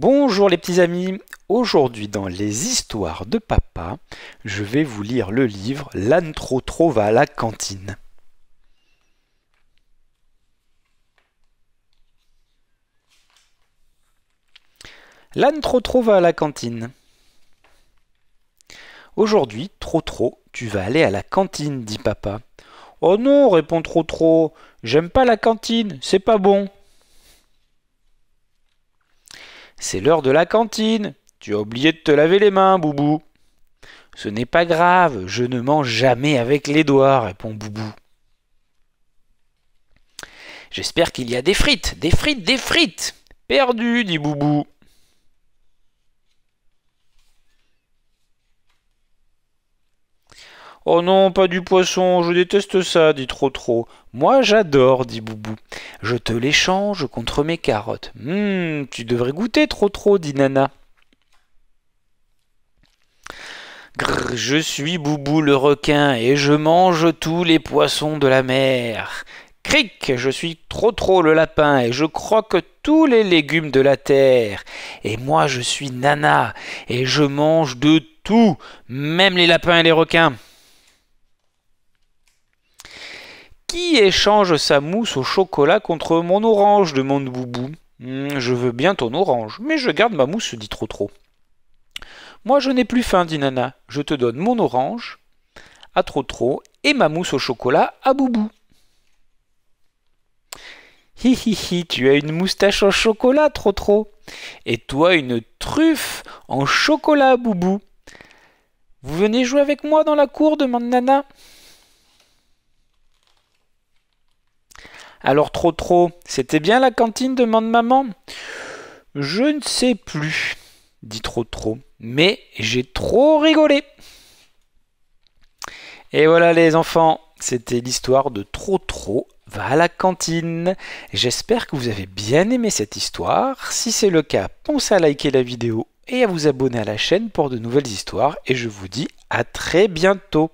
Bonjour les petits amis, aujourd'hui dans les histoires de papa, je vais vous lire le livre L'âne trop trop va à la cantine. L'âne trop trop va à la cantine. Aujourd'hui, trop trop, tu vas aller à la cantine, dit papa. Oh non, répond trop trop, j'aime pas la cantine, c'est pas bon. C'est l'heure de la cantine. Tu as oublié de te laver les mains, Boubou. Ce n'est pas grave, je ne mange jamais avec les doigts, répond Boubou. J'espère qu'il y a des frites, des frites, des frites. Perdu, dit Boubou. Oh non, pas du poisson, je déteste ça, dit Trop Trop. Moi j'adore, dit Boubou. Je te l'échange contre mes carottes. Hum, tu devrais goûter, Trop Trop, dit Nana. Grrr, je suis Boubou le requin et je mange tous les poissons de la mer. Cric, je suis trop trop le lapin et je croque tous les légumes de la terre. Et moi je suis Nana et je mange de tout, même les lapins et les requins. Qui échange sa mousse au chocolat contre mon orange demande Boubou. Hmm, je veux bien ton orange, mais je garde ma mousse, dit trop trop. Moi je n'ai plus faim, dit Nana. Je te donne mon orange à trop trop et ma mousse au chocolat à Boubou. Hi hi hi, tu as une moustache en chocolat, trop trop. Et toi une truffe en chocolat, Boubou. Vous venez jouer avec moi dans la cour demande Nana. Alors trop trop, c'était bien la cantine demande maman. Je ne sais plus, dit trop trop, mais j'ai trop rigolé. Et voilà les enfants, c'était l'histoire de trop trop va à la cantine. J'espère que vous avez bien aimé cette histoire. Si c'est le cas, pensez à liker la vidéo et à vous abonner à la chaîne pour de nouvelles histoires. Et je vous dis à très bientôt.